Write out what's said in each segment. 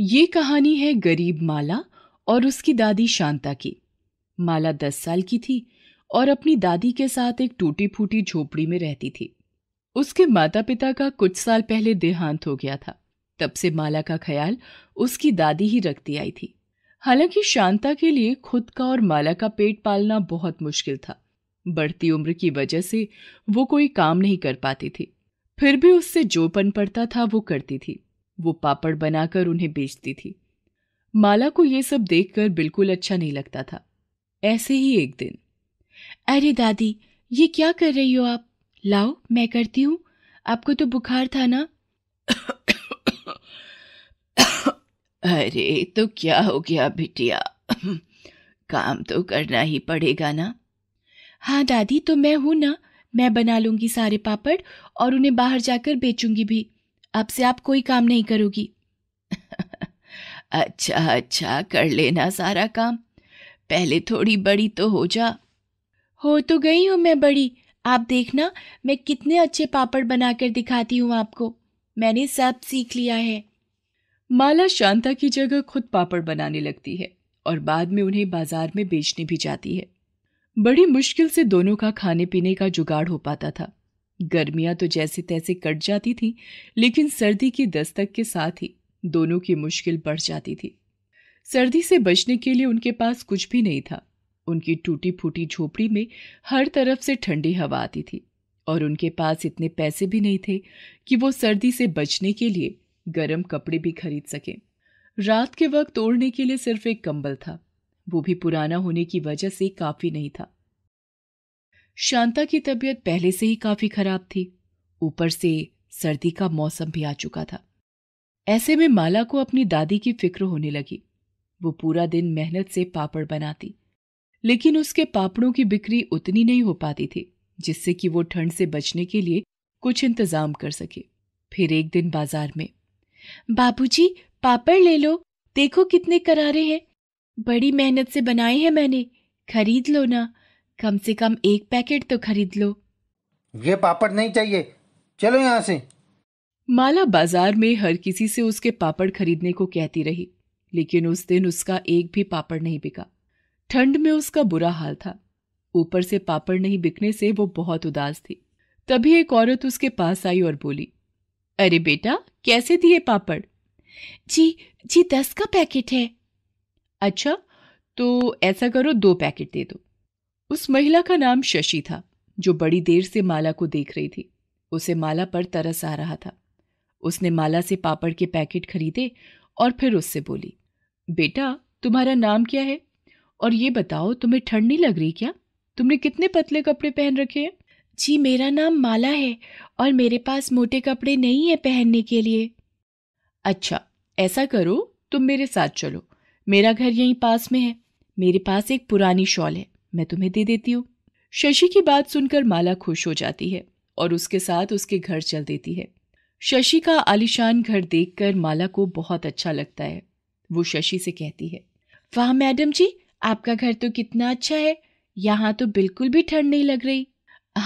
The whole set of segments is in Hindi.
ये कहानी है गरीब माला और उसकी दादी शांता की माला दस साल की थी और अपनी दादी के साथ एक टूटी फूटी झोपड़ी में रहती थी उसके माता पिता का कुछ साल पहले देहांत हो गया था तब से माला का ख्याल उसकी दादी ही रखती आई थी हालांकि शांता के लिए खुद का और माला का पेट पालना बहुत मुश्किल था बढ़ती उम्र की वजह से वो कोई काम नहीं कर पाती थी फिर भी उससे जो पन पड़ता था वो करती थी वो पापड़ बनाकर उन्हें बेचती थी माला को ये सब देखकर बिल्कुल अच्छा नहीं लगता था ऐसे ही एक दिन अरे दादी ये क्या कर रही हो आप लाओ मैं करती हूँ आपको तो बुखार था ना अरे तो क्या हो गया बिटिया काम तो करना ही पड़ेगा ना हाँ दादी तो मैं हूं ना मैं बना लूंगी सारे पापड़ और उन्हें बाहर जाकर बेचूंगी भी अब से आप कोई काम नहीं करोगी अच्छा अच्छा कर लेना सारा काम पहले थोड़ी बड़ी तो हो जा हो तो गई हूँ मैं बड़ी आप देखना मैं कितने अच्छे पापड़ बनाकर दिखाती हूँ आपको मैंने सब सीख लिया है माला शांता की जगह खुद पापड़ बनाने लगती है और बाद में उन्हें बाजार में बेचने भी जाती है बड़ी मुश्किल से दोनों का खाने पीने का जुगाड़ हो पाता था गर्मियां तो जैसे तैसे कट जाती थीं लेकिन सर्दी की दस्तक के साथ ही दोनों की मुश्किल बढ़ जाती थी सर्दी से बचने के लिए उनके पास कुछ भी नहीं था उनकी टूटी फूटी झोपड़ी में हर तरफ से ठंडी हवा आती थी और उनके पास इतने पैसे भी नहीं थे कि वो सर्दी से बचने के लिए गर्म कपड़े भी खरीद सकें रात के वक्त ओढ़ने के लिए सिर्फ एक कंबल था वो भी पुराना होने की वजह से काफी नहीं था शांता की तबीयत पहले से ही काफी खराब थी ऊपर से सर्दी का मौसम भी आ चुका था ऐसे में माला को अपनी दादी की फिक्र होने लगी वो पूरा दिन मेहनत से पापड़ बनाती लेकिन उसके पापड़ों की बिक्री उतनी नहीं हो पाती थी जिससे कि वो ठंड से बचने के लिए कुछ इंतजाम कर सके फिर एक दिन बाजार में बाबूजी पापड़ ले लो देखो कितने करारे हैं बड़ी मेहनत से बनाए हैं मैंने खरीद लो ना कम से कम एक पैकेट तो खरीद लो ये पापड़ नहीं चाहिए चलो यहाँ से माला बाजार में हर किसी से उसके पापड़ खरीदने को कहती रही लेकिन उस दिन उसका एक भी पापड़ नहीं बिका ठंड में उसका बुरा हाल था ऊपर से पापड़ नहीं बिकने से वो बहुत उदास थी तभी एक औरत उसके पास आई और बोली अरे बेटा कैसे दिए पापड़ जी जी दस का पैकेट है अच्छा तो ऐसा करो दो पैकेट दे दो उस महिला का नाम शशि था जो बड़ी देर से माला को देख रही थी उसे माला पर तरस आ रहा था उसने माला से पापड़ के पैकेट खरीदे और फिर उससे बोली बेटा तुम्हारा नाम क्या है और ये बताओ तुम्हें ठंड नहीं लग रही क्या तुमने कितने पतले कपड़े पहन रखे हैं जी मेरा नाम माला है और मेरे पास मोटे कपड़े नहीं है पहनने के लिए अच्छा ऐसा करो तुम मेरे साथ चलो मेरा घर यहीं पास में है मेरे पास एक पुरानी शॉल है मैं तुम्हें दे देती हूँ शशि की बात सुनकर माला खुश हो जाती है और उसके साथ उसके घर चल देती है शशि का आलिशान घर देखकर माला को बहुत अच्छा लगता है वो शशि से कहती है वाह मैडम जी आपका घर तो कितना अच्छा है यहाँ तो बिल्कुल भी ठंड नहीं लग रही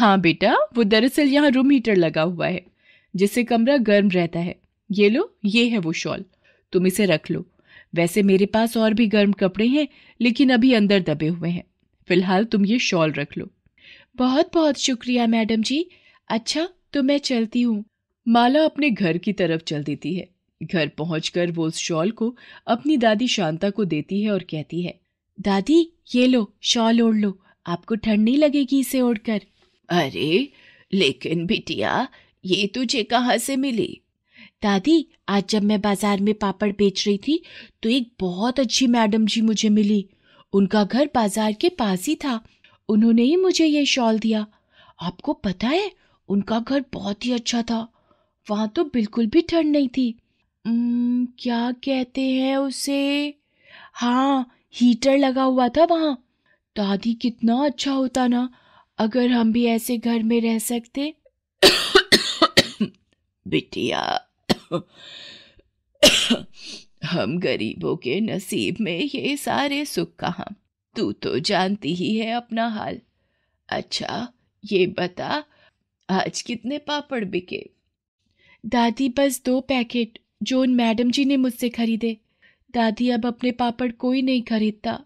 हाँ बेटा वो दरअसल यहाँ रूम हीटर लगा हुआ है जिससे कमरा गर्म रहता है ये लो ये है वो शॉल तुम इसे रख लो वैसे मेरे पास और भी गर्म कपड़े हैं लेकिन अभी अंदर दबे हुए हैं फिलहाल तुम ये शॉल रख लो बहुत बहुत शुक्रिया मैडम जी अच्छा तो मैं चलती हूँ माला अपने घर की तरफ चल देती है घर पहुँच वो उस शॉल को अपनी दादी शांता को देती है और कहती है दादी ये लो शॉल ओढ़ लो आपको ठंड नहीं लगेगी इसे ओढ़कर अरे लेकिन बिटिया ये तुझे कहाँ से मिली दादी आज जब मैं बाजार में पापड़ बेच रही थी तो एक बहुत अच्छी मैडम जी मुझे मिली उनका घर बाजार के पास ही था उन्होंने ही मुझे ये शॉल दिया आपको पता है उनका घर बहुत ही अच्छा था वहाँ तो बिल्कुल भी ठंड नहीं थी क्या कहते हैं उसे हाँ हीटर लगा हुआ था वहाँ दादी कितना अच्छा होता ना अगर हम भी ऐसे घर में रह सकते बिटिया हम गरीबों के नसीब में ये सारे सुख कहाँ तू तो जानती ही है अपना हाल अच्छा ये बता आज कितने पापड़ बिके दादी बस दो पैकेट जो उन मैडम जी ने मुझसे खरीदे दादी अब अपने पापड़ कोई नहीं खरीदता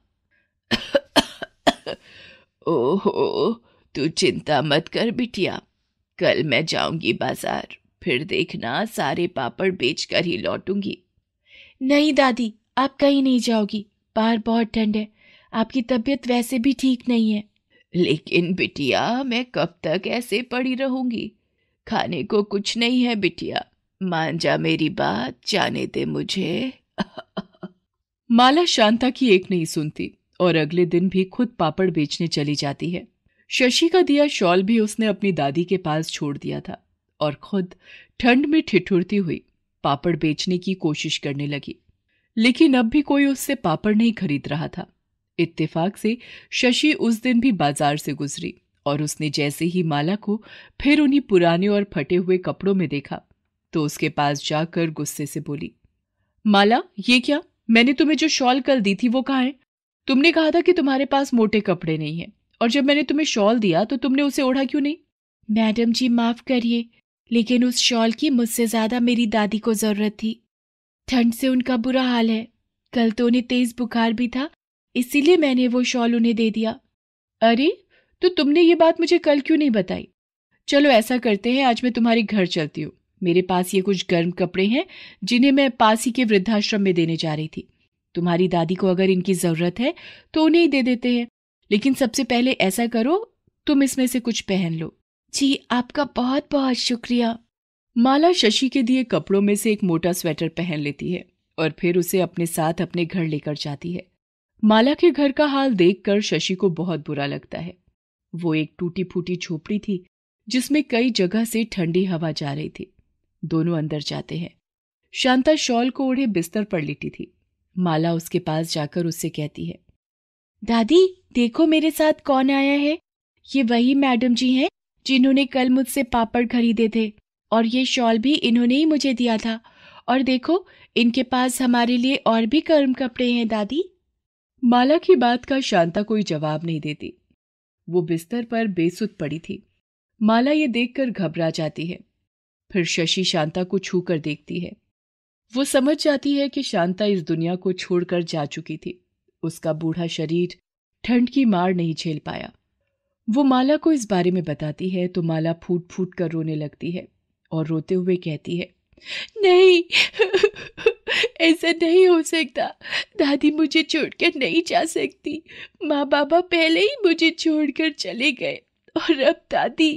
ओहो तू चिंता मत कर बिटिया कल मैं जाऊंगी बाजार फिर देखना सारे पापड़ बेचकर ही लौटूंगी नहीं दादी आप कहीं नहीं जाओगी बाहर बहुत ठंड है आपकी तबीयत वैसे भी ठीक नहीं है लेकिन बिटिया मैं कब तक ऐसे पड़ी रहूंगी खाने को कुछ नहीं है बिटिया मान जा मेरी बात जाने दे मुझे माला शांता की एक नहीं सुनती और अगले दिन भी खुद पापड़ बेचने चली जाती है शशि का दिया शॉल भी उसने अपनी दादी के पास छोड़ दिया था और खुद ठंड में ठिठुरती हुई पापड़ बेचने की कोशिश करने लगी लेकिन अब भी कोई उससे पापड़ नहीं खरीद रहा था इत्तेफाक से शशि उस दिन भी बाजार से गुजरी और उसने जैसे ही माला को फिर उन्हीं पुराने और फटे हुए कपड़ों में देखा तो उसके पास जाकर गुस्से से बोली माला ये क्या मैंने तुम्हें जो शॉल कल दी थी वो कहा है तुमने कहा था कि तुम्हारे पास मोटे कपड़े नहीं है और जब मैंने तुम्हें शॉल दिया तो तुमने उसे ओढ़ा क्यों नहीं मैडम जी माफ करिए लेकिन उस शॉल की मुझसे ज्यादा मेरी दादी को जरूरत थी ठंड से उनका बुरा हाल है कल तो उन्हें तेज बुखार भी था इसीलिए मैंने वो शॉल उन्हें दे दिया अरे तो तुमने ये बात मुझे कल क्यों नहीं बताई चलो ऐसा करते हैं आज मैं तुम्हारे घर चलती हूँ मेरे पास ये कुछ गर्म कपड़े हैं जिन्हें मैं पास ही के वृद्धाश्रम में देने जा रही थी तुम्हारी दादी को अगर इनकी ज़रूरत है तो उन्हें ही दे देते हैं लेकिन सबसे पहले ऐसा करो तुम इसमें से कुछ पहन लो जी आपका बहुत बहुत शुक्रिया माला शशि के दिए कपड़ों में से एक मोटा स्वेटर पहन लेती है और फिर उसे अपने साथ अपने घर लेकर जाती है माला के घर का हाल देखकर शशि को बहुत बुरा लगता है वो एक टूटी फूटी झोपड़ी थी जिसमें कई जगह से ठंडी हवा जा रही थी दोनों अंदर जाते हैं शांता शॉल को ओढ़े बिस्तर पर लेटी थी माला उसके पास जाकर उससे कहती है दादी देखो मेरे साथ कौन आया है ये वही मैडम जी हैं जिन्होंने कल मुझसे पापड़ खरीदे थे और ये शॉल भी इन्होंने ही मुझे दिया था और देखो इनके पास हमारे लिए और भी गर्म कपड़े हैं दादी माला की बात का शांता कोई जवाब नहीं देती वो बिस्तर पर बेसुध पड़ी थी माला ये देखकर घबरा जाती है फिर शशि शांता को छू कर देखती है वो समझ जाती है कि शांता इस दुनिया को छोड़कर जा चुकी थी उसका बूढ़ा शरीर ठंड की मार नहीं झेल पाया वो माला को इस बारे में बताती है तो माला फूट फूट कर रोने लगती है और रोते हुए कहती है नहीं ऐसा नहीं हो सकता दादी मुझे छोड़कर नहीं जा सकती माँ बाबा पहले ही मुझे छोड़कर चले गए और अब दादी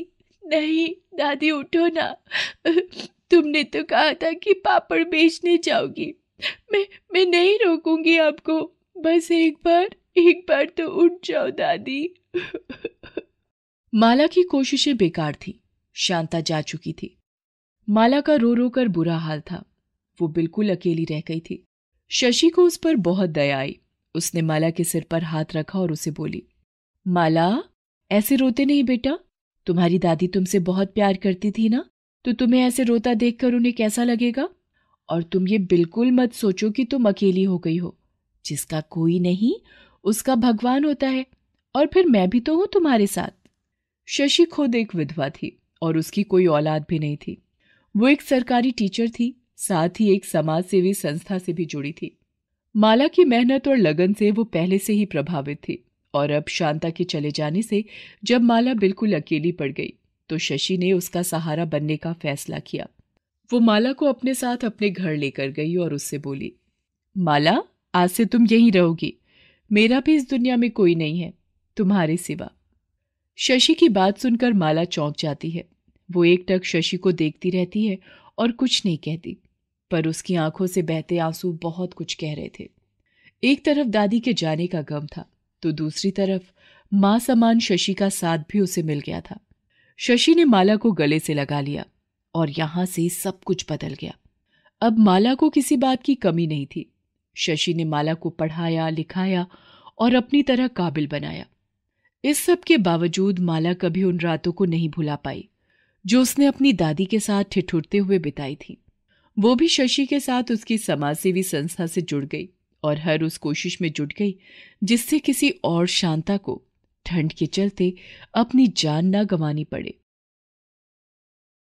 नहीं दादी उठो ना तुमने तो कहा था कि पापड़ बेचने जाओगी मैं मैं नहीं रोकूंगी आपको बस एक बार एक बार तो उठ जाओ दादी माला की कोशिशें बेकार थी शांता जा चुकी थी माला का रो रो कर बुरा हाल था वो बिल्कुल अकेली रह गई थी शशि को उस पर बहुत दया आई उसने माला के सिर पर हाथ रखा और उसे बोली माला ऐसे रोते नहीं बेटा तुम्हारी दादी तुमसे बहुत प्यार करती थी ना तो तुम्हें ऐसे रोता देखकर उन्हें कैसा लगेगा और तुम ये बिल्कुल मत सोचो कि तुम अकेली हो गई हो जिसका कोई नहीं उसका भगवान होता है और फिर मैं भी तो हूं तुम्हारे साथ शशि खुद एक विधवा थी और उसकी कोई औलाद भी नहीं थी वो एक सरकारी टीचर थी साथ ही एक समाज सेवी संस्था से भी जुड़ी थी माला की मेहनत और लगन से वो पहले से ही प्रभावित थी और अब शांता के चले जाने से जब माला बिल्कुल अकेली पड़ गई तो शशि ने उसका सहारा बनने का फैसला किया वो माला को अपने साथ अपने घर लेकर गई और उससे बोली माला आज से तुम यहीं रहोगी मेरा भी इस दुनिया में कोई नहीं है तुम्हारे सिवा शशि की बात सुनकर माला चौंक जाती है वो एक टक शशि को देखती रहती है और कुछ नहीं कहती पर उसकी आंखों से बहते आंसू बहुत कुछ कह रहे थे एक तरफ दादी के जाने का गम था तो दूसरी तरफ माँ समान शशि का साथ भी उसे मिल गया था शशि ने माला को गले से लगा लिया और यहां से सब कुछ बदल गया अब माला को किसी बात की कमी नहीं थी शशि ने माला को पढ़ाया लिखाया और अपनी तरह काबिल बनाया इस सब के बावजूद माला कभी उन रातों को नहीं भुला पाई जो उसने अपनी दादी के साथ ठिठुरते हुए बिताई थी वो भी शशि के साथ उसकी समाजसेवी संस्था से जुड़ गई और हर उस कोशिश में जुट गई जिससे किसी और शांता को ठंड के चलते अपनी जान ना गंवानी पड़े